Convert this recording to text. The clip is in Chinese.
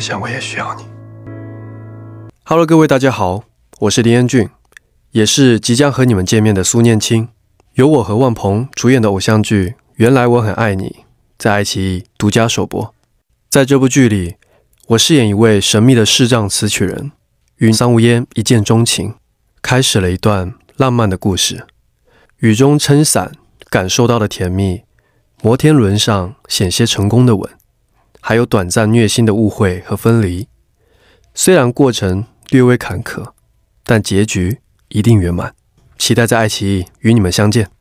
我想，我也需要你。Hello，各位，大家好，我是林彦俊，也是即将和你们见面的苏念青。由我和万鹏主演的偶像剧《原来我很爱你》在爱奇艺独家首播。在这部剧里，我饰演一位神秘的视障词曲人，与桑无烟一见钟情，开始了一段浪漫的故事。雨中撑伞感受到的甜蜜，摩天轮上险些成功的吻。还有短暂虐心的误会和分离，虽然过程略微坎坷，但结局一定圆满。期待在爱奇艺与你们相见。